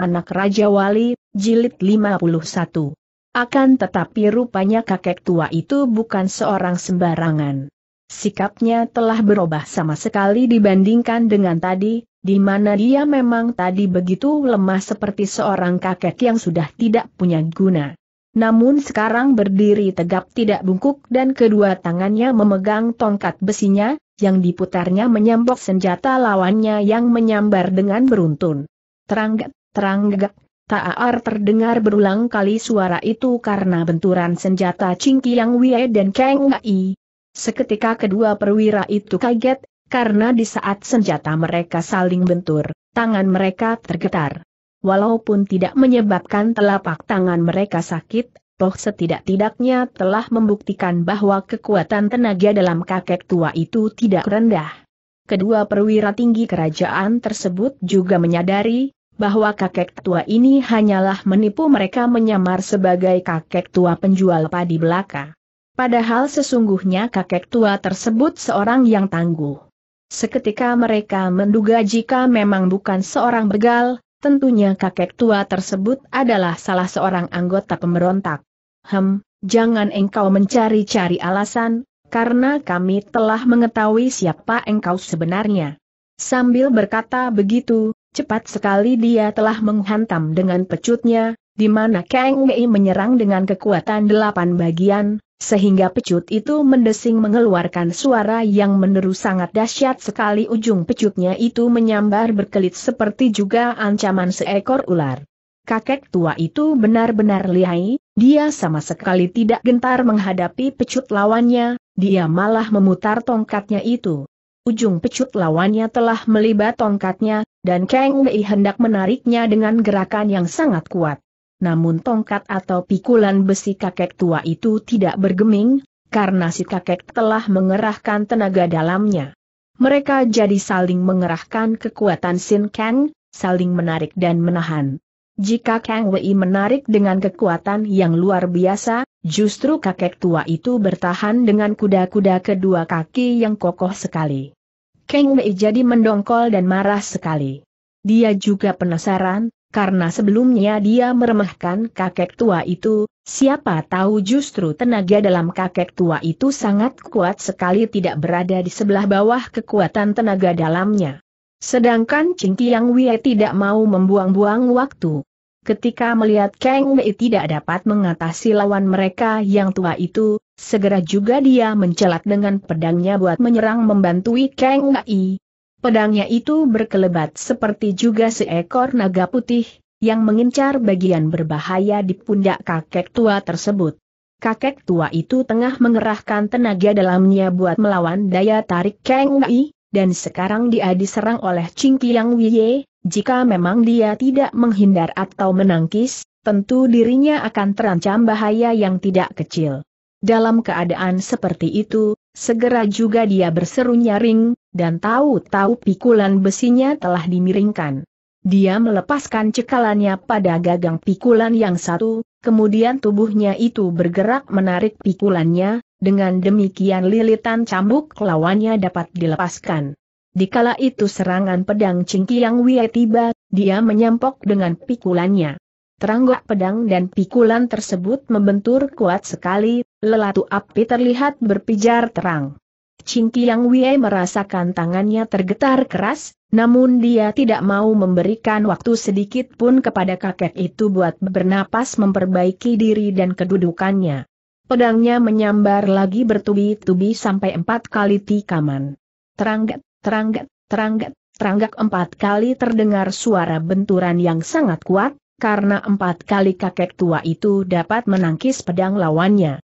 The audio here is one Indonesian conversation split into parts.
anak Raja Wali, jilid 51. Akan tetapi rupanya kakek tua itu bukan seorang sembarangan. Sikapnya telah berubah sama sekali dibandingkan dengan tadi, di mana dia memang tadi begitu lemah seperti seorang kakek yang sudah tidak punya guna. Namun sekarang berdiri tegap tidak bungkuk dan kedua tangannya memegang tongkat besinya, yang diputarnya menyambok senjata lawannya yang menyambar dengan beruntun. Teranggat terang gegak. Taar terdengar berulang kali suara itu karena benturan senjata Cingkiang Wei dan Kang Ngai. Seketika kedua perwira itu kaget, karena di saat senjata mereka saling bentur, tangan mereka tergetar. Walaupun tidak menyebabkan telapak tangan mereka sakit, toh setidak-tidaknya telah membuktikan bahwa kekuatan tenaga dalam kakek tua itu tidak rendah. Kedua perwira tinggi kerajaan tersebut juga menyadari bahwa kakek tua ini hanyalah menipu mereka menyamar sebagai kakek tua penjual padi belaka. Padahal sesungguhnya kakek tua tersebut seorang yang tangguh. Seketika mereka menduga jika memang bukan seorang begal, tentunya kakek tua tersebut adalah salah seorang anggota pemberontak. Hem, jangan engkau mencari-cari alasan, karena kami telah mengetahui siapa engkau sebenarnya. Sambil berkata begitu, Cepat sekali dia telah menghantam dengan pecutnya, di mana Kang Mei menyerang dengan kekuatan delapan bagian, sehingga pecut itu mendesing mengeluarkan suara yang menderu sangat dahsyat sekali ujung pecutnya itu menyambar berkelit seperti juga ancaman seekor ular. Kakek tua itu benar-benar lihai, dia sama sekali tidak gentar menghadapi pecut lawannya, dia malah memutar tongkatnya itu. Ujung pecut lawannya telah melibat tongkatnya, dan Kang Wei hendak menariknya dengan gerakan yang sangat kuat. Namun tongkat atau pikulan besi kakek tua itu tidak bergeming, karena si kakek telah mengerahkan tenaga dalamnya. Mereka jadi saling mengerahkan kekuatan Sin Kang, saling menarik dan menahan. Jika Kang Wei menarik dengan kekuatan yang luar biasa, justru kakek tua itu bertahan dengan kuda-kuda kedua kaki yang kokoh sekali. Keng Wei jadi mendongkol dan marah sekali. Dia juga penasaran, karena sebelumnya dia meremehkan kakek tua itu, siapa tahu justru tenaga dalam kakek tua itu sangat kuat sekali tidak berada di sebelah bawah kekuatan tenaga dalamnya. Sedangkan Cing Tiang Wei tidak mau membuang-buang waktu. Ketika melihat Kang Wei tidak dapat mengatasi lawan mereka yang tua itu, segera juga dia mencelat dengan pedangnya buat menyerang membantui Kang Wei. Pedangnya itu berkelebat seperti juga seekor naga putih, yang mengincar bagian berbahaya di pundak kakek tua tersebut. Kakek tua itu tengah mengerahkan tenaga dalamnya buat melawan daya tarik Kang Wei, dan sekarang dia diserang oleh Ching Kiang Wei. Jika memang dia tidak menghindar atau menangkis, tentu dirinya akan terancam bahaya yang tidak kecil. Dalam keadaan seperti itu, segera juga dia berseru nyaring, dan tahu-tahu pikulan besinya telah dimiringkan. Dia melepaskan cekalannya pada gagang pikulan yang satu, kemudian tubuhnya itu bergerak menarik pikulannya, dengan demikian lilitan cambuk lawannya dapat dilepaskan. Di Dikala itu serangan pedang Cingki yang Wie tiba, dia menyampok dengan pikulannya. Teranggok pedang dan pikulan tersebut membentur kuat sekali, lelatu api terlihat berpijar terang. Cingki Yang Wie merasakan tangannya tergetar keras, namun dia tidak mau memberikan waktu sedikit pun kepada kakek itu buat bernapas memperbaiki diri dan kedudukannya. Pedangnya menyambar lagi bertubi-tubi sampai empat kali tikaman. Teranggat teranggak, teranggak, teranggak empat kali terdengar suara benturan yang sangat kuat, karena empat kali kakek tua itu dapat menangkis pedang lawannya.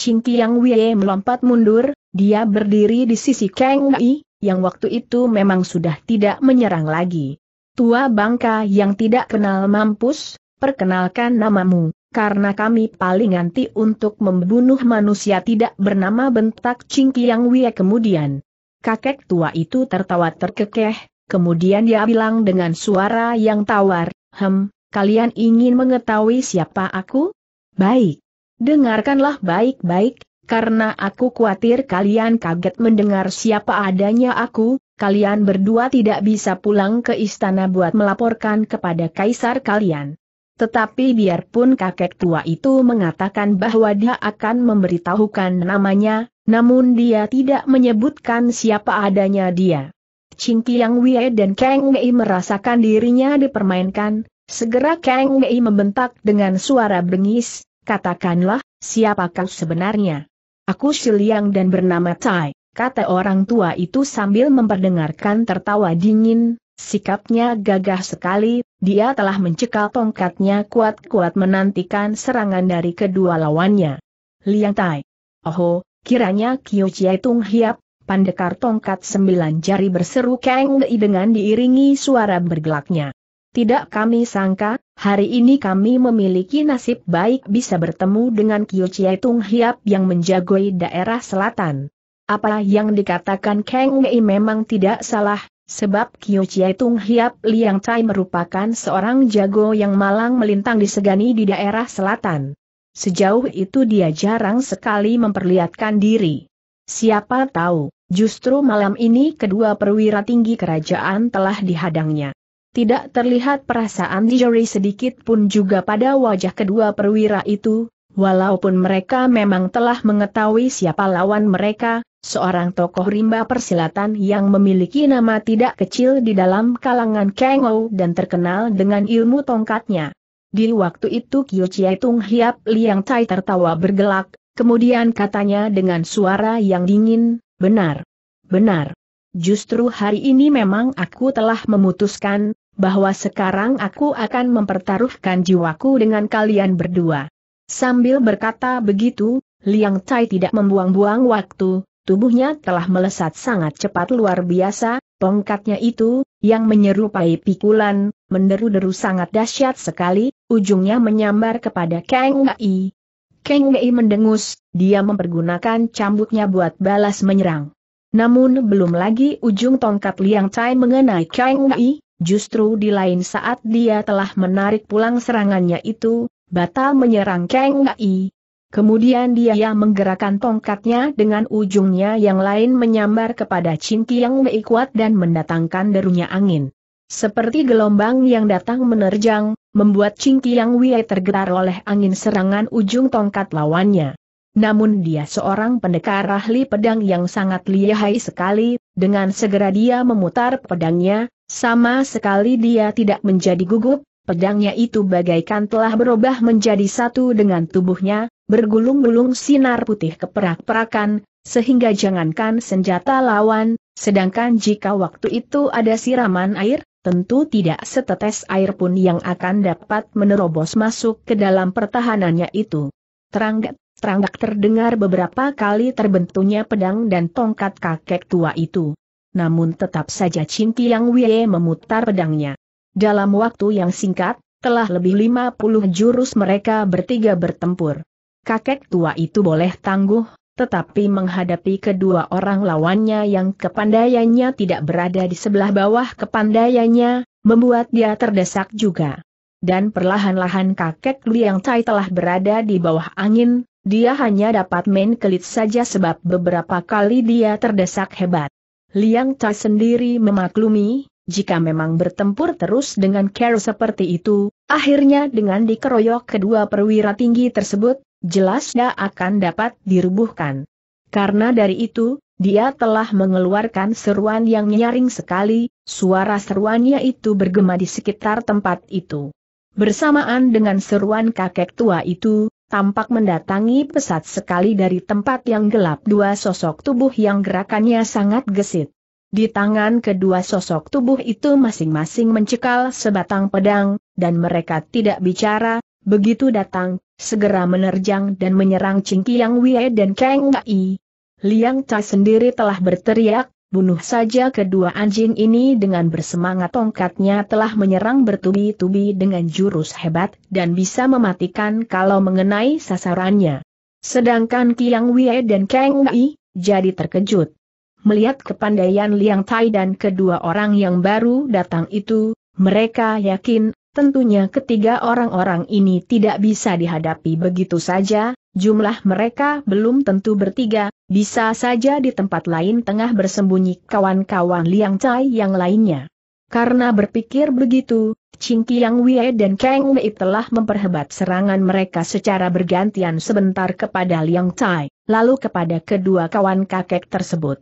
Yang Wei melompat mundur, dia berdiri di sisi Kang Wei, yang waktu itu memang sudah tidak menyerang lagi. Tua bangka yang tidak kenal mampus, perkenalkan namamu, karena kami paling anti untuk membunuh manusia tidak bernama bentak Yang Wei kemudian. Kakek tua itu tertawa terkekeh, kemudian dia bilang dengan suara yang tawar, Hem, kalian ingin mengetahui siapa aku? Baik. Dengarkanlah baik-baik, karena aku khawatir kalian kaget mendengar siapa adanya aku, kalian berdua tidak bisa pulang ke istana buat melaporkan kepada kaisar kalian. Tetapi biarpun kakek tua itu mengatakan bahwa dia akan memberitahukan namanya, namun dia tidak menyebutkan siapa adanya dia. Ching Tiang Wei dan Kang Wei merasakan dirinya dipermainkan, segera Kang Wei membentak dengan suara bengis, katakanlah, siapa kau sebenarnya? Aku Siliang dan bernama Tai, kata orang tua itu sambil memperdengarkan tertawa dingin, sikapnya gagah sekali, dia telah mencekal tongkatnya kuat-kuat menantikan serangan dari kedua lawannya. Liang Tai. Oho, Kiranya Kyo Chie Tung Hiap, pandekar tongkat sembilan jari berseru Kang Wei dengan diiringi suara bergelaknya. Tidak kami sangka, hari ini kami memiliki nasib baik bisa bertemu dengan Kyo Chie Tung Hiap yang menjagoi daerah selatan. Apa yang dikatakan Kang Wei memang tidak salah, sebab Kyo Chie Tung Hiap Liang Chai merupakan seorang jago yang malang melintang disegani di daerah selatan. Sejauh itu dia jarang sekali memperlihatkan diri. Siapa tahu, justru malam ini kedua perwira tinggi kerajaan telah dihadangnya. Tidak terlihat perasaan Dijeri sedikit pun juga pada wajah kedua perwira itu, walaupun mereka memang telah mengetahui siapa lawan mereka, seorang tokoh rimba persilatan yang memiliki nama tidak kecil di dalam kalangan Kengou dan terkenal dengan ilmu tongkatnya. Di waktu itu Kyo Chie Tung Hiap Liang Tai tertawa bergelak, kemudian katanya dengan suara yang dingin, benar. Benar. Justru hari ini memang aku telah memutuskan, bahwa sekarang aku akan mempertaruhkan jiwaku dengan kalian berdua. Sambil berkata begitu, Liang Tai tidak membuang-buang waktu, tubuhnya telah melesat sangat cepat luar biasa, tongkatnya itu, yang menyerupai pikulan, menderu-deru sangat dahsyat sekali, ujungnya menyambar kepada Kang Wei. Kang Wei mendengus, dia mempergunakan cambuknya buat balas menyerang. Namun belum lagi ujung tongkat Liang Chai mengenai Kang Wei, justru di lain saat dia telah menarik pulang serangannya itu, batal menyerang Kang Wei. Kemudian dia menggerakkan tongkatnya dengan ujungnya yang lain menyambar kepada Cinti Yang Wei kuat dan mendatangkan derunya angin. Seperti gelombang yang datang menerjang, membuat Ching Tiang Wei tergetar oleh angin serangan ujung tongkat lawannya. Namun dia seorang pendekar ahli pedang yang sangat lihai sekali, dengan segera dia memutar pedangnya, sama sekali dia tidak menjadi gugup, pedangnya itu bagaikan telah berubah menjadi satu dengan tubuhnya, bergulung-gulung sinar putih keperak-perakan, sehingga jangankan senjata lawan, sedangkan jika waktu itu ada siraman air, tentu tidak setetes air pun yang akan dapat menerobos masuk ke dalam pertahanannya itu. Teranggak, teranggak terdengar beberapa kali terbentuknya pedang dan tongkat kakek tua itu. Namun tetap saja Chin Tiang Wei memutar pedangnya. Dalam waktu yang singkat, telah lebih 50 jurus mereka bertiga bertempur. Kakek tua itu boleh tangguh, tetapi menghadapi kedua orang lawannya yang kepandaiannya tidak berada di sebelah bawah kepandaiannya, membuat dia terdesak juga. Dan perlahan-lahan kakek Liang Tai telah berada di bawah angin, dia hanya dapat main kelit saja sebab beberapa kali dia terdesak hebat. Liang Tai sendiri memaklumi, jika memang bertempur terus dengan care seperti itu, akhirnya dengan dikeroyok kedua perwira tinggi tersebut, jelas dia akan dapat dirubuhkan. Karena dari itu, dia telah mengeluarkan seruan yang nyaring sekali, suara seruannya itu bergema di sekitar tempat itu. Bersamaan dengan seruan kakek tua itu, tampak mendatangi pesat sekali dari tempat yang gelap dua sosok tubuh yang gerakannya sangat gesit. Di tangan kedua sosok tubuh itu masing-masing mencekal sebatang pedang, dan mereka tidak bicara, begitu datang, segera menerjang dan menyerang Kiang Wei dan Kang Kai. Liang Cai sendiri telah berteriak, bunuh saja kedua anjing ini dengan bersemangat tongkatnya telah menyerang bertubi-tubi dengan jurus hebat dan bisa mematikan kalau mengenai sasarannya. Sedangkan Kiang Wei dan Kang Wei, jadi terkejut. Melihat kepandaian Liang Tai dan kedua orang yang baru datang itu, mereka yakin Tentunya ketiga orang-orang ini tidak bisa dihadapi begitu saja, jumlah mereka belum tentu bertiga, bisa saja di tempat lain tengah bersembunyi kawan-kawan Liang Cai yang lainnya. Karena berpikir begitu, Ching Kiang Wei dan Kang Wei telah memperhebat serangan mereka secara bergantian sebentar kepada Liang Cai, lalu kepada kedua kawan kakek tersebut.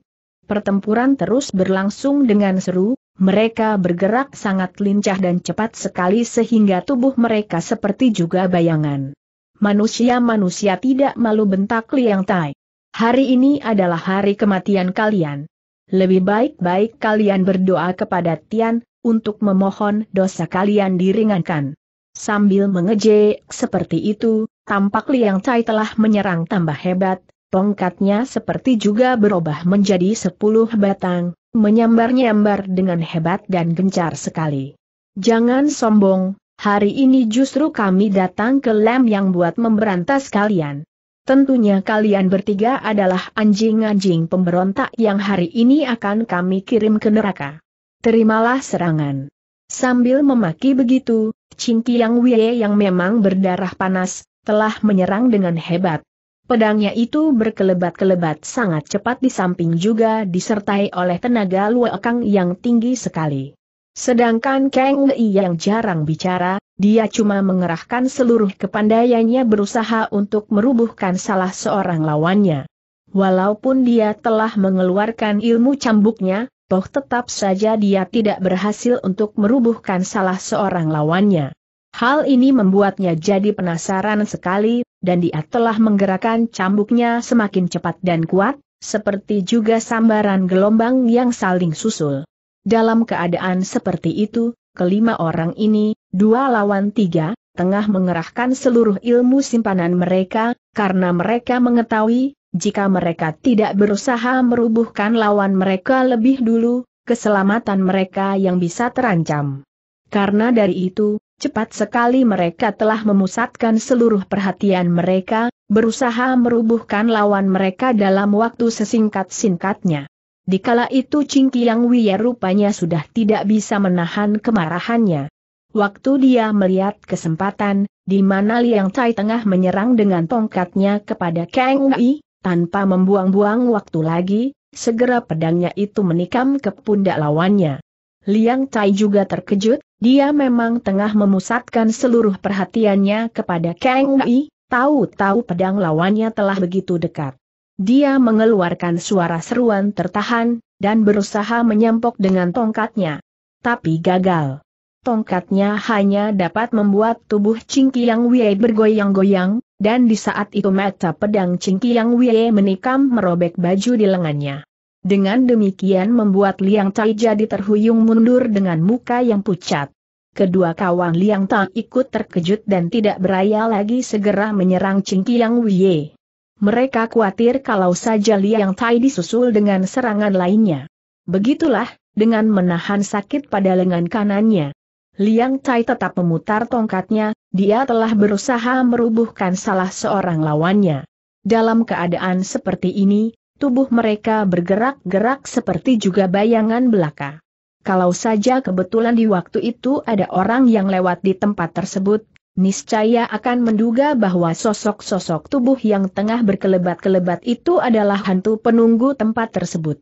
Pertempuran terus berlangsung dengan seru, mereka bergerak sangat lincah dan cepat sekali sehingga tubuh mereka seperti juga bayangan. Manusia-manusia tidak malu bentak Liang Tai. Hari ini adalah hari kematian kalian. Lebih baik-baik kalian berdoa kepada Tian, untuk memohon dosa kalian diringankan. Sambil mengejek seperti itu, tampak Liang Tai telah menyerang tambah hebat, Tongkatnya seperti juga berubah menjadi sepuluh batang, menyambar-nyambar dengan hebat dan gencar sekali. Jangan sombong, hari ini justru kami datang ke lem yang buat memberantas kalian. Tentunya kalian bertiga adalah anjing-anjing pemberontak yang hari ini akan kami kirim ke neraka. Terimalah serangan. Sambil memaki begitu, Qingki Yang Wei yang memang berdarah panas, telah menyerang dengan hebat, Pedangnya itu berkelebat-kelebat sangat cepat di samping juga disertai oleh tenaga luakang yang tinggi sekali. Sedangkan Kang Lei yang jarang bicara, dia cuma mengerahkan seluruh kepandaiannya berusaha untuk merubuhkan salah seorang lawannya. Walaupun dia telah mengeluarkan ilmu cambuknya, toh tetap saja dia tidak berhasil untuk merubuhkan salah seorang lawannya. Hal ini membuatnya jadi penasaran sekali, dan dia telah menggerakkan cambuknya semakin cepat dan kuat, seperti juga sambaran gelombang yang saling susul. Dalam keadaan seperti itu, kelima orang ini, dua lawan tiga, tengah mengerahkan seluruh ilmu simpanan mereka, karena mereka mengetahui, jika mereka tidak berusaha merubuhkan lawan mereka lebih dulu, keselamatan mereka yang bisa terancam. Karena dari itu, Cepat sekali mereka telah memusatkan seluruh perhatian mereka, berusaha merubuhkan lawan mereka dalam waktu sesingkat-singkatnya. Di kala itu Kiang Wiya rupanya sudah tidak bisa menahan kemarahannya. Waktu dia melihat kesempatan, di mana Liang Tai tengah menyerang dengan tongkatnya kepada Kang Wei, tanpa membuang-buang waktu lagi, segera pedangnya itu menikam ke pundak lawannya. Liang Tai juga terkejut, dia memang tengah memusatkan seluruh perhatiannya kepada Kang Wei, tahu-tahu pedang lawannya telah begitu dekat. Dia mengeluarkan suara seruan tertahan, dan berusaha menyempok dengan tongkatnya. Tapi gagal. Tongkatnya hanya dapat membuat tubuh Yang Wei bergoyang-goyang, dan di saat itu mata pedang Yang Wei menikam merobek baju di lengannya. Dengan demikian membuat Liang Tai jadi terhuyung mundur dengan muka yang pucat. Kedua kawan Liang Tai ikut terkejut dan tidak beraya lagi segera menyerang Kiang Wei. Mereka khawatir kalau saja Liang Tai disusul dengan serangan lainnya. Begitulah, dengan menahan sakit pada lengan kanannya. Liang Tai tetap memutar tongkatnya, dia telah berusaha merubuhkan salah seorang lawannya. Dalam keadaan seperti ini, tubuh mereka bergerak-gerak seperti juga bayangan belaka. Kalau saja kebetulan di waktu itu ada orang yang lewat di tempat tersebut, niscaya akan menduga bahwa sosok-sosok tubuh yang tengah berkelebat-kelebat itu adalah hantu penunggu tempat tersebut.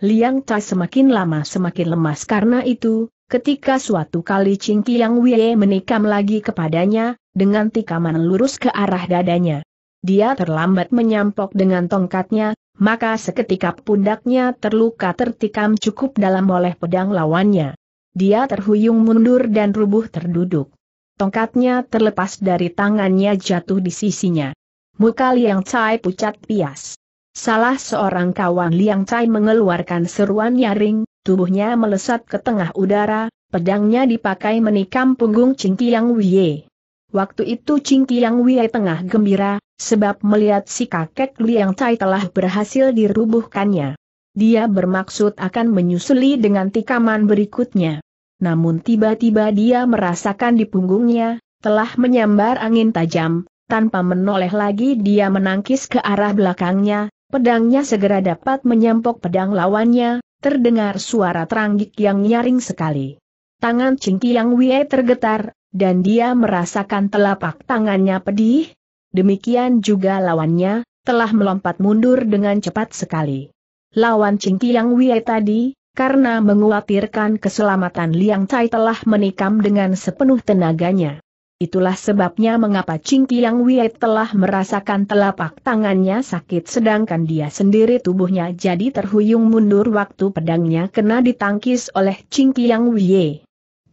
Liang Ta semakin lama semakin lemas karena itu, ketika suatu kali Ching Yang Wei menikam lagi kepadanya, dengan tikaman lurus ke arah dadanya. Dia terlambat menyampok dengan tongkatnya, maka seketika pundaknya terluka tertikam cukup dalam oleh pedang lawannya. Dia terhuyung mundur dan rubuh terduduk. Tongkatnya terlepas dari tangannya jatuh di sisinya. Muka Liang Cai pucat pias. Salah seorang kawan Liang Cai mengeluarkan seruan nyaring, tubuhnya melesat ke tengah udara, pedangnya dipakai menikam punggung Cingkiang Wei. Waktu itu Cingkiang Wei tengah gembira, sebab melihat si kakek Liang Tai telah berhasil dirubuhkannya. Dia bermaksud akan menyusuli dengan tikaman berikutnya. Namun tiba-tiba dia merasakan di punggungnya, telah menyambar angin tajam, tanpa menoleh lagi dia menangkis ke arah belakangnya, pedangnya segera dapat menyampok pedang lawannya, terdengar suara teranggik yang nyaring sekali. Tangan Cingki Yang Wei tergetar, dan dia merasakan telapak tangannya pedih, Demikian juga lawannya, telah melompat mundur dengan cepat sekali. Lawan Ching Tiang Wei tadi, karena menguatirkan keselamatan Liang Cai telah menikam dengan sepenuh tenaganya. Itulah sebabnya mengapa Ching Tiang Wei telah merasakan telapak tangannya sakit sedangkan dia sendiri tubuhnya jadi terhuyung mundur waktu pedangnya kena ditangkis oleh Ching Tiang Wei.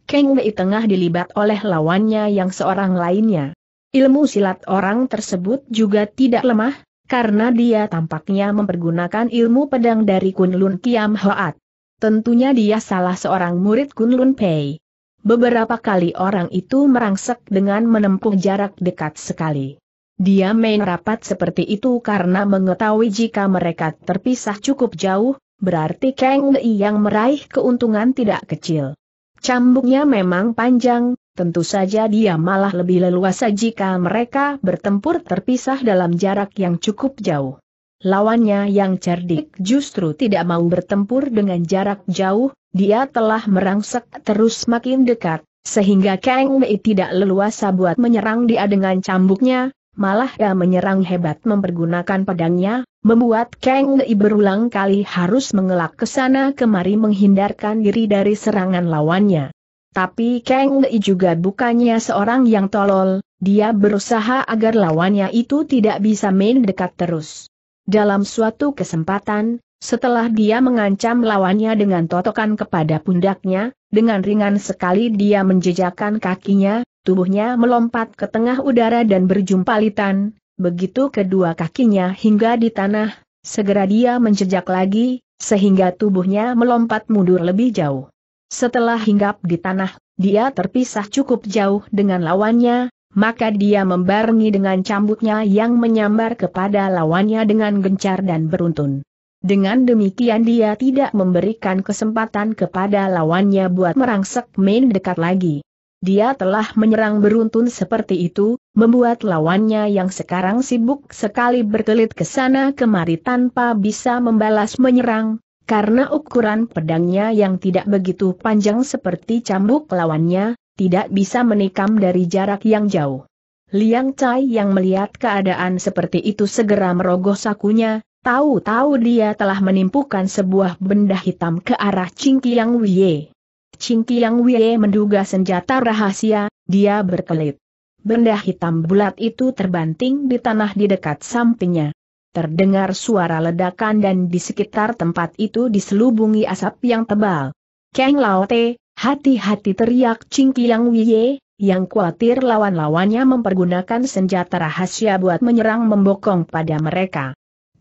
Kang Wei tengah dilibat oleh lawannya yang seorang lainnya. Ilmu silat orang tersebut juga tidak lemah, karena dia tampaknya mempergunakan ilmu pedang dari Kunlun Kiam Hoat. Tentunya dia salah seorang murid Kunlun Pei. Beberapa kali orang itu merangsek dengan menempuh jarak dekat sekali. Dia main rapat seperti itu karena mengetahui jika mereka terpisah cukup jauh, berarti Kang Lei yang meraih keuntungan tidak kecil. Cambuknya memang panjang, tentu saja dia malah lebih leluasa jika mereka bertempur terpisah dalam jarak yang cukup jauh. Lawannya yang cerdik justru tidak mau bertempur dengan jarak jauh, dia telah merangsek terus makin dekat, sehingga Kang Wei tidak leluasa buat menyerang dia dengan cambuknya, malah ia menyerang hebat mempergunakan pedangnya, membuat Kang Wei berulang kali harus mengelak ke sana kemari menghindarkan diri dari serangan lawannya. Tapi Kang Lei juga bukannya seorang yang tolol, dia berusaha agar lawannya itu tidak bisa main dekat terus. Dalam suatu kesempatan, setelah dia mengancam lawannya dengan totokan kepada pundaknya, dengan ringan sekali dia menjejakkan kakinya, tubuhnya melompat ke tengah udara dan berjumpa litan, begitu kedua kakinya hingga di tanah, segera dia menjejak lagi, sehingga tubuhnya melompat mundur lebih jauh. Setelah hinggap di tanah, dia terpisah cukup jauh dengan lawannya, maka dia membarengi dengan cambuknya yang menyambar kepada lawannya dengan gencar dan beruntun. Dengan demikian dia tidak memberikan kesempatan kepada lawannya buat merangsek main dekat lagi. Dia telah menyerang beruntun seperti itu, membuat lawannya yang sekarang sibuk sekali berkelit ke sana kemari tanpa bisa membalas menyerang, karena ukuran pedangnya yang tidak begitu panjang seperti cambuk lawannya, tidak bisa menikam dari jarak yang jauh. Liang Cai yang melihat keadaan seperti itu segera merogoh sakunya, tahu-tahu dia telah menimpukan sebuah benda hitam ke arah Wei. Wiye. Qiang Wei menduga senjata rahasia, dia berkelit. Benda hitam bulat itu terbanting di tanah di dekat sampingnya. Terdengar suara ledakan dan di sekitar tempat itu diselubungi asap yang tebal. Kang Laote, hati-hati teriak Ching Kiang Wie, yang khawatir lawan-lawannya mempergunakan senjata rahasia buat menyerang membokong pada mereka.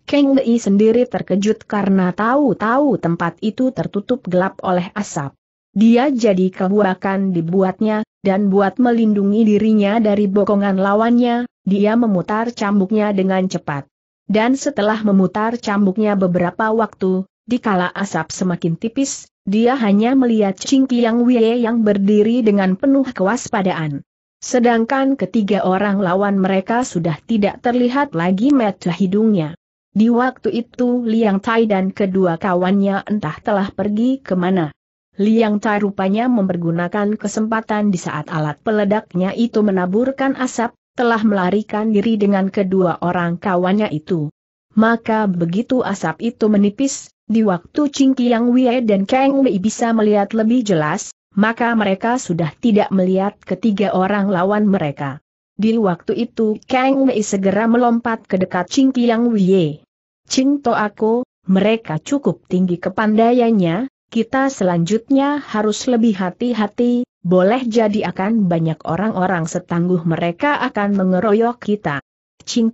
Kang Lei sendiri terkejut karena tahu-tahu tempat itu tertutup gelap oleh asap. Dia jadi kebuakan dibuatnya, dan buat melindungi dirinya dari bokongan lawannya, dia memutar cambuknya dengan cepat. Dan setelah memutar cambuknya beberapa waktu, dikala asap semakin tipis, dia hanya melihat Ching Kiang Wei yang berdiri dengan penuh kewaspadaan. Sedangkan ketiga orang lawan mereka sudah tidak terlihat lagi mata hidungnya. Di waktu itu Liang Tai dan kedua kawannya entah telah pergi kemana. Liang Tai rupanya mempergunakan kesempatan di saat alat peledaknya itu menaburkan asap, telah melarikan diri dengan kedua orang kawannya itu. Maka begitu asap itu menipis, di waktu Ching Kiang Wei dan Kang Wei bisa melihat lebih jelas, maka mereka sudah tidak melihat ketiga orang lawan mereka. Di waktu itu Kang Wei segera melompat ke dekat Ching Kiang Wei. Ching To aku, mereka cukup tinggi kepandaiannya, kita selanjutnya harus lebih hati-hati, boleh jadi akan banyak orang-orang setangguh mereka akan mengeroyok kita.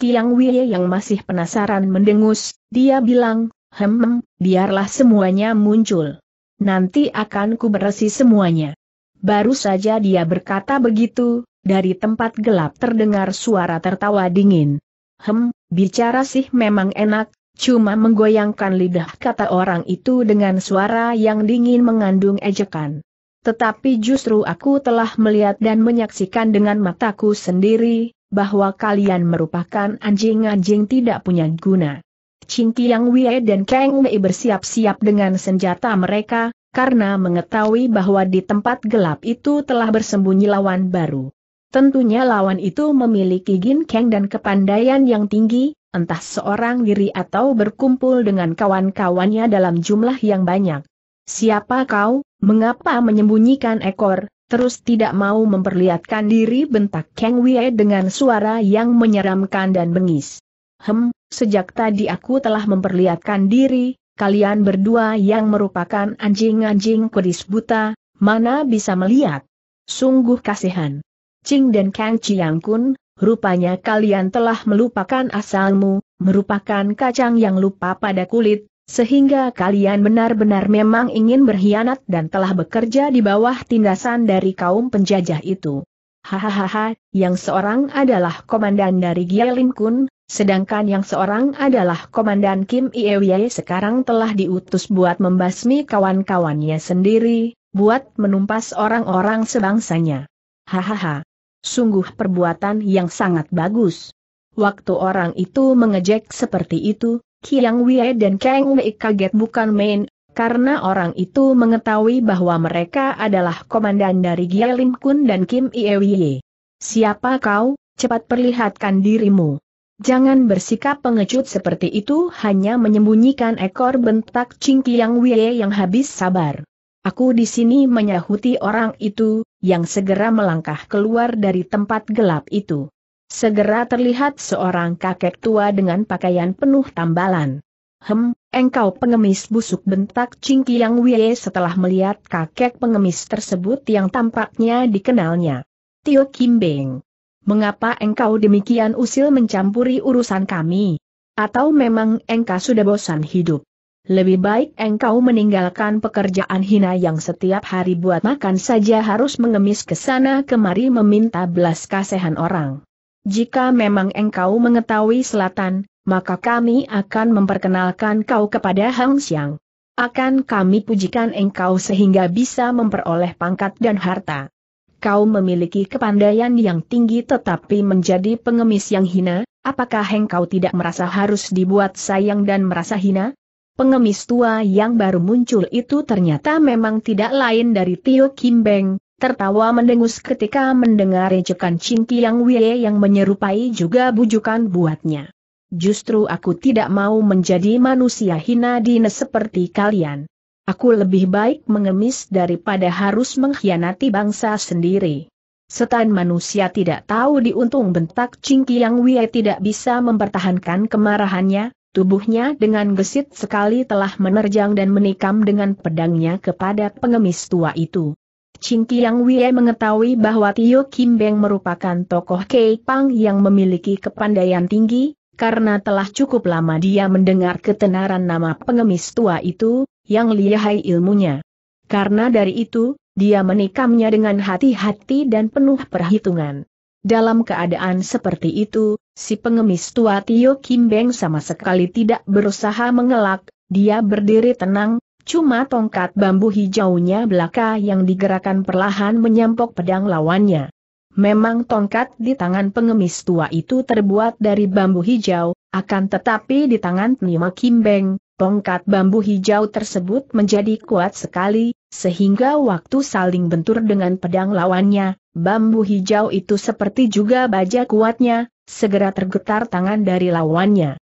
Yang Wei yang masih penasaran mendengus, dia bilang, hem, biarlah semuanya muncul. Nanti akan kuberesi semuanya. Baru saja dia berkata begitu, dari tempat gelap terdengar suara tertawa dingin. Hem, bicara sih memang enak, cuma menggoyangkan lidah kata orang itu dengan suara yang dingin mengandung ejekan. Tetapi justru aku telah melihat dan menyaksikan dengan mataku sendiri, bahwa kalian merupakan anjing-anjing tidak punya guna. Ching Yang Wei dan Kang Wei bersiap-siap dengan senjata mereka, karena mengetahui bahwa di tempat gelap itu telah bersembunyi lawan baru. Tentunya lawan itu memiliki gin keng dan kepandaian yang tinggi, entah seorang diri atau berkumpul dengan kawan-kawannya dalam jumlah yang banyak. Siapa kau, mengapa menyembunyikan ekor, terus tidak mau memperlihatkan diri bentak Kang Wei dengan suara yang menyeramkan dan bengis. Hem, sejak tadi aku telah memperlihatkan diri, kalian berdua yang merupakan anjing-anjing kudis buta, mana bisa melihat? Sungguh kasihan. Ching dan Kang Chiang Kun, rupanya kalian telah melupakan asalmu, merupakan kacang yang lupa pada kulit, sehingga kalian benar-benar memang ingin berkhianat dan telah bekerja di bawah tindasan dari kaum penjajah itu. Hahaha, yang seorang adalah komandan dari Gialim Kun, sedangkan yang seorang adalah komandan Kim Iewye. sekarang telah diutus buat membasmi kawan-kawannya sendiri, buat menumpas orang-orang sebangsanya. Hahaha. Sungguh perbuatan yang sangat bagus. Waktu orang itu mengejek seperti itu, Kiang Wei dan Kang Wei kaget bukan main, karena orang itu mengetahui bahwa mereka adalah komandan dari Gia Lim Kun dan Kim Wei. Siapa kau, cepat perlihatkan dirimu. Jangan bersikap pengecut seperti itu hanya menyembunyikan ekor bentak Ching Kiang Wei yang habis sabar. Aku di sini menyahuti orang itu, yang segera melangkah keluar dari tempat gelap itu. Segera terlihat seorang kakek tua dengan pakaian penuh tambalan. Hem, engkau pengemis busuk bentak Cingki Yang Wei setelah melihat kakek pengemis tersebut yang tampaknya dikenalnya. Tio Kim Beng. Mengapa engkau demikian usil mencampuri urusan kami? Atau memang engkau sudah bosan hidup? Lebih baik engkau meninggalkan pekerjaan hina yang setiap hari buat makan saja harus mengemis ke sana kemari meminta belas kasihan orang. Jika memang engkau mengetahui selatan, maka kami akan memperkenalkan kau kepada Hang Xiang. Akan kami pujikan engkau sehingga bisa memperoleh pangkat dan harta. Kau memiliki kepandaian yang tinggi tetapi menjadi pengemis yang hina, apakah engkau tidak merasa harus dibuat sayang dan merasa hina? Pengemis tua yang baru muncul itu ternyata memang tidak lain dari Tio Kim Beng tertawa mendengus ketika mendengar ejekan Cinti Yang Wei yang menyerupai juga bujukan buatnya. Justru aku tidak mau menjadi manusia hina dina seperti kalian. Aku lebih baik mengemis daripada harus mengkhianati bangsa sendiri. Setan manusia tidak tahu diuntung bentak Cingki Yang Wei tidak bisa mempertahankan kemarahannya, tubuhnya dengan gesit sekali telah menerjang dan menikam dengan pedangnya kepada pengemis tua itu. Ching Kiang Wie mengetahui bahwa Tio Kim Beng merupakan tokoh Kei Pang yang memiliki kepandaian tinggi, karena telah cukup lama dia mendengar ketenaran nama pengemis tua itu, yang lihai ilmunya. Karena dari itu, dia menikamnya dengan hati-hati dan penuh perhitungan. Dalam keadaan seperti itu, si pengemis tua Tio Kim Beng sama sekali tidak berusaha mengelak, dia berdiri tenang, Cuma tongkat bambu hijaunya belaka yang digerakkan perlahan menyampok pedang lawannya. Memang tongkat di tangan pengemis tua itu terbuat dari bambu hijau, akan tetapi di tangan Nima Kimbeng, tongkat bambu hijau tersebut menjadi kuat sekali, sehingga waktu saling bentur dengan pedang lawannya, bambu hijau itu seperti juga baja kuatnya, segera tergetar tangan dari lawannya.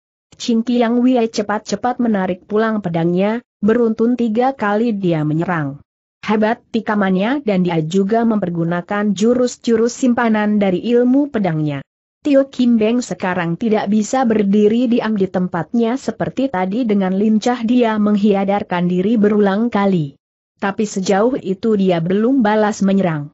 Yang Wei cepat-cepat menarik pulang pedangnya, Beruntun tiga kali dia menyerang. Hebat tikamannya dan dia juga mempergunakan jurus-jurus simpanan dari ilmu pedangnya. Tio Kim Beng sekarang tidak bisa berdiri diam di tempatnya seperti tadi dengan lincah dia menghiadarkan diri berulang kali. Tapi sejauh itu dia belum balas menyerang.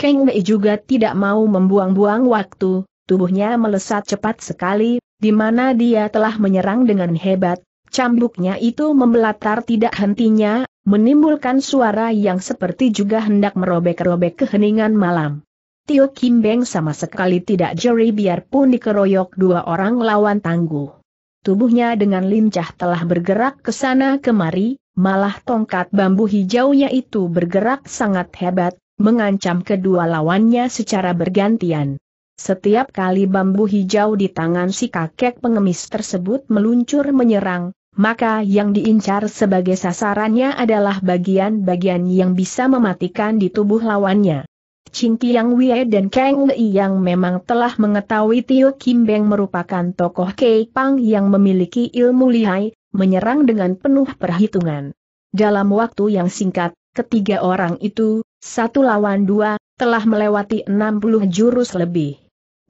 Kang Wei juga tidak mau membuang-buang waktu, tubuhnya melesat cepat sekali, di mana dia telah menyerang dengan hebat, Cambuknya itu membelatar tidak hentinya, menimbulkan suara yang seperti juga hendak merobek-robek keheningan malam. Tio Kim Beng sama sekali tidak jeri biarpun dikeroyok dua orang lawan tangguh. Tubuhnya dengan lincah telah bergerak ke sana kemari, malah tongkat bambu hijaunya itu bergerak sangat hebat, mengancam kedua lawannya secara bergantian. Setiap kali bambu hijau di tangan si kakek pengemis tersebut meluncur menyerang, maka yang diincar sebagai sasarannya adalah bagian-bagian yang bisa mematikan di tubuh lawannya. Ching Tiang Wei dan Kang Lei yang memang telah mengetahui Tio Kim Beng merupakan tokoh Kei Pang yang memiliki ilmu lihai, menyerang dengan penuh perhitungan. Dalam waktu yang singkat, ketiga orang itu, satu lawan dua, telah melewati 60 jurus lebih.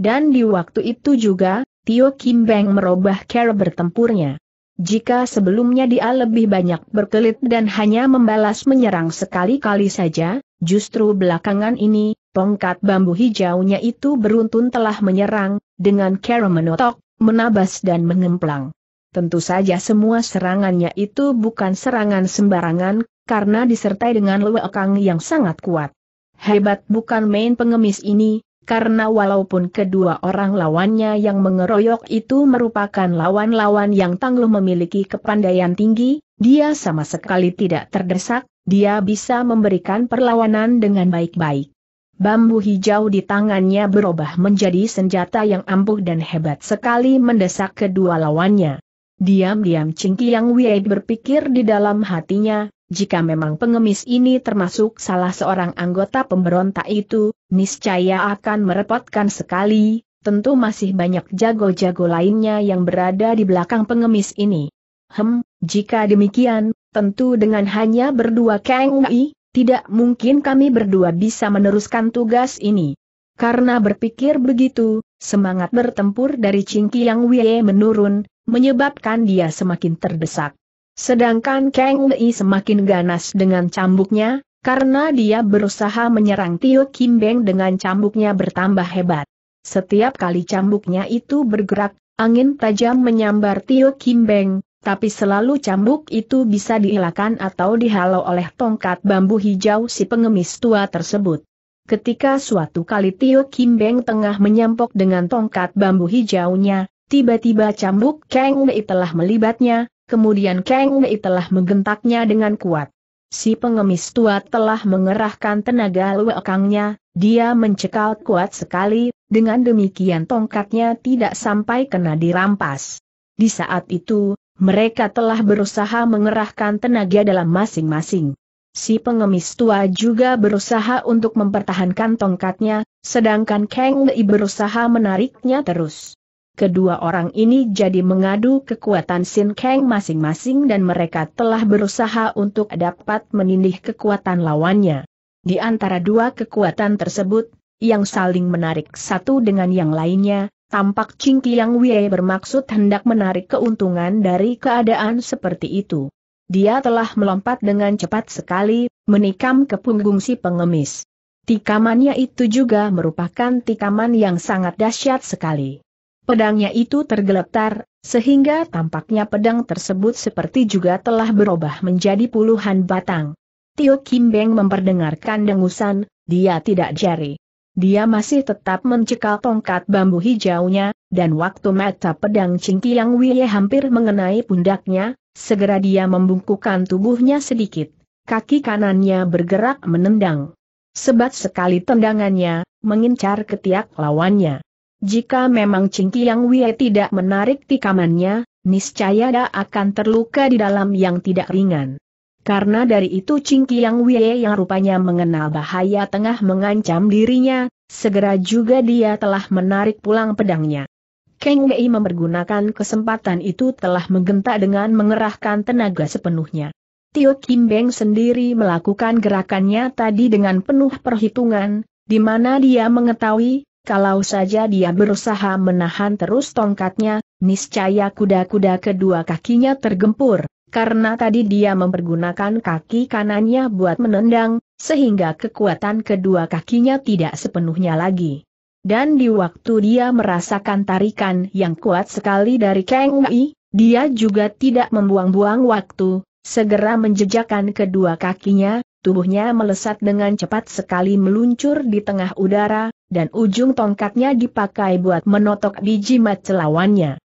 Dan di waktu itu juga, Tio Kim Beng merubah cara bertempurnya. Jika sebelumnya dia lebih banyak berkelit dan hanya membalas menyerang sekali-kali saja, justru belakangan ini, tongkat bambu hijaunya itu beruntun telah menyerang, dengan cara menotok, menabas dan mengemplang. Tentu saja semua serangannya itu bukan serangan sembarangan, karena disertai dengan lewekang yang sangat kuat. Hebat bukan main pengemis ini, karena walaupun kedua orang lawannya yang mengeroyok itu merupakan lawan-lawan yang tangguh memiliki kepandaian tinggi, dia sama sekali tidak terdesak, dia bisa memberikan perlawanan dengan baik-baik. Bambu hijau di tangannya berubah menjadi senjata yang ampuh dan hebat sekali mendesak kedua lawannya. Diam-diam Yang Wei berpikir di dalam hatinya, jika memang pengemis ini termasuk salah seorang anggota pemberontak itu, niscaya akan merepotkan sekali, tentu masih banyak jago-jago lainnya yang berada di belakang pengemis ini. Hem, jika demikian, tentu dengan hanya berdua Kang Wei, tidak mungkin kami berdua bisa meneruskan tugas ini. Karena berpikir begitu, semangat bertempur dari Cingki Yang Wei menurun, menyebabkan dia semakin terdesak. Sedangkan Kang Wei semakin ganas dengan cambuknya, karena dia berusaha menyerang Tio Kim Beng dengan cambuknya bertambah hebat. Setiap kali cambuknya itu bergerak, angin tajam menyambar Tio Kim Beng, tapi selalu cambuk itu bisa dielakkan atau dihalau oleh tongkat bambu hijau si pengemis tua tersebut. Ketika suatu kali Tio Kim Beng tengah menyampok dengan tongkat bambu hijaunya, tiba-tiba cambuk Kang Wei telah melibatnya, Kemudian Kang Wei telah menggentaknya dengan kuat. Si pengemis tua telah mengerahkan tenaga luekangnya, dia mencekal kuat sekali, dengan demikian tongkatnya tidak sampai kena dirampas. Di saat itu, mereka telah berusaha mengerahkan tenaga dalam masing-masing. Si pengemis tua juga berusaha untuk mempertahankan tongkatnya, sedangkan Kang Wei berusaha menariknya terus. Kedua orang ini jadi mengadu kekuatan Sin Kang masing-masing dan mereka telah berusaha untuk dapat menindih kekuatan lawannya. Di antara dua kekuatan tersebut, yang saling menarik satu dengan yang lainnya, tampak Ching Kiang Wei bermaksud hendak menarik keuntungan dari keadaan seperti itu. Dia telah melompat dengan cepat sekali, menikam ke punggung si pengemis. Tikamannya itu juga merupakan tikaman yang sangat dahsyat sekali. Pedangnya itu tergeletar, sehingga tampaknya pedang tersebut seperti juga telah berubah menjadi puluhan batang. Tio Kim Beng memperdengarkan dengusan, dia tidak jari. Dia masih tetap mencekal tongkat bambu hijaunya, dan waktu mata pedang yang wie hampir mengenai pundaknya, segera dia membungkukan tubuhnya sedikit. Kaki kanannya bergerak menendang. Sebat sekali tendangannya, mengincar ketiak lawannya. Jika memang Cingkiang Wei tidak menarik tikamannya, niscaya dia akan terluka di dalam yang tidak ringan. Karena dari itu Cingkiang Wei yang rupanya mengenal bahaya tengah mengancam dirinya, segera juga dia telah menarik pulang pedangnya. Keng Wei mempergunakan kesempatan itu telah menggentak dengan mengerahkan tenaga sepenuhnya. Tio Kim Beng sendiri melakukan gerakannya tadi dengan penuh perhitungan, di mana dia mengetahui kalau saja dia berusaha menahan terus tongkatnya, niscaya kuda-kuda kedua kakinya tergempur, karena tadi dia mempergunakan kaki kanannya buat menendang, sehingga kekuatan kedua kakinya tidak sepenuhnya lagi. Dan di waktu dia merasakan tarikan yang kuat sekali dari Kang Wei, dia juga tidak membuang-buang waktu, segera menjejakkan kedua kakinya, tubuhnya melesat dengan cepat sekali meluncur di tengah udara, dan ujung tongkatnya dipakai buat menotok biji mat celawannya.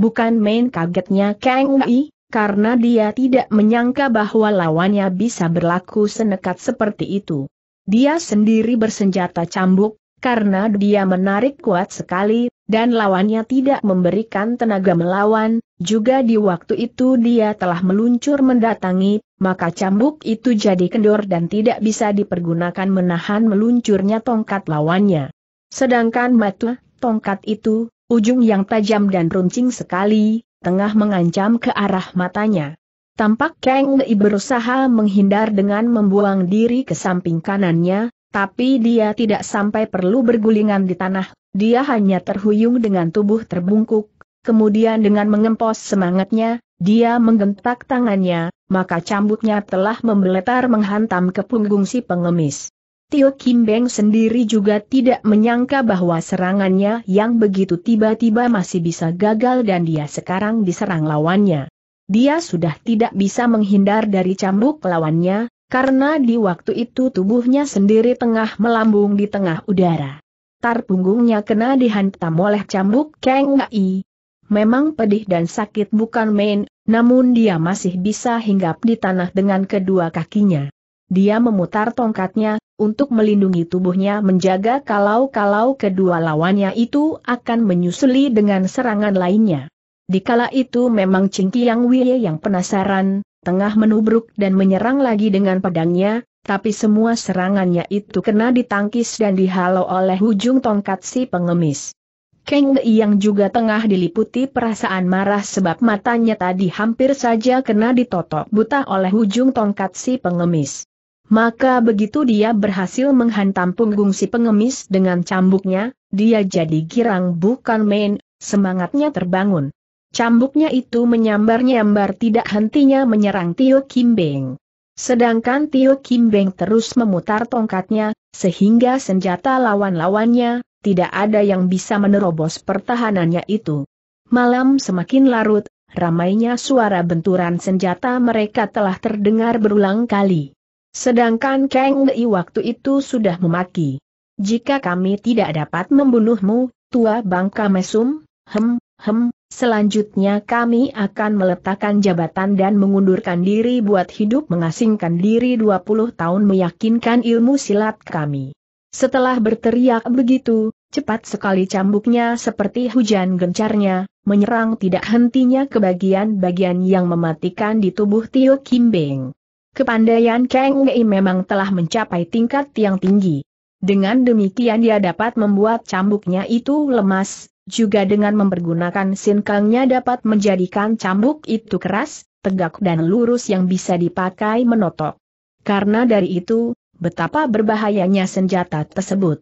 Bukan main kagetnya Kang Ui, karena dia tidak menyangka bahwa lawannya bisa berlaku senekat seperti itu. Dia sendiri bersenjata cambuk, karena dia menarik kuat sekali, dan lawannya tidak memberikan tenaga melawan, juga di waktu itu dia telah meluncur mendatangi, maka cambuk itu jadi kendor dan tidak bisa dipergunakan menahan meluncurnya tongkat lawannya. Sedangkan mata, tongkat itu, ujung yang tajam dan runcing sekali, tengah mengancam ke arah matanya. Tampak Kang Lei berusaha menghindar dengan membuang diri ke samping kanannya, tapi dia tidak sampai perlu bergulingan di tanah, dia hanya terhuyung dengan tubuh terbungkuk, Kemudian dengan mengempos semangatnya, dia menggentak tangannya, maka cambuknya telah membeletar menghantam ke punggung si pengemis. Tio Kim Beng sendiri juga tidak menyangka bahwa serangannya yang begitu tiba-tiba masih bisa gagal dan dia sekarang diserang lawannya. Dia sudah tidak bisa menghindar dari cambuk lawannya, karena di waktu itu tubuhnya sendiri tengah melambung di tengah udara. Tar punggungnya kena dihantam oleh cambuk Kang Ngai, memang pedih dan sakit bukan main, namun dia masih bisa hinggap di tanah dengan kedua kakinya. Dia memutar tongkatnya, untuk melindungi tubuhnya menjaga kalau-kalau kedua lawannya itu akan menyusuli dengan serangan lainnya. Di kala itu memang Cingkiang Wei yang penasaran, tengah menubruk dan menyerang lagi dengan pedangnya, tapi semua serangannya itu kena ditangkis dan dihalau oleh ujung tongkat si pengemis. Kang yang juga tengah diliputi perasaan marah sebab matanya tadi hampir saja kena ditotok buta oleh ujung tongkat si pengemis. Maka begitu dia berhasil menghantam punggung si pengemis dengan cambuknya, dia jadi girang bukan main, semangatnya terbangun. Cambuknya itu menyambar-nyambar tidak hentinya menyerang Tio Kim Beng. Sedangkan Tio Kim Beng terus memutar tongkatnya, sehingga senjata lawan-lawannya, tidak ada yang bisa menerobos pertahanannya itu. Malam semakin larut, ramainya suara benturan senjata mereka telah terdengar berulang kali. Sedangkan Kang Lei waktu itu sudah memaki. Jika kami tidak dapat membunuhmu, tua bangka mesum, hem, hem, selanjutnya kami akan meletakkan jabatan dan mengundurkan diri buat hidup mengasingkan diri 20 tahun meyakinkan ilmu silat kami. Setelah berteriak begitu, cepat sekali cambuknya seperti hujan gencarnya, menyerang tidak hentinya ke bagian-bagian yang mematikan di tubuh Tio Kim Beng. Kepandaian Kang Wei memang telah mencapai tingkat yang tinggi. Dengan demikian dia dapat membuat cambuknya itu lemas, juga dengan mempergunakan sinkangnya dapat menjadikan cambuk itu keras, tegak dan lurus yang bisa dipakai menotok. Karena dari itu, betapa berbahayanya senjata tersebut.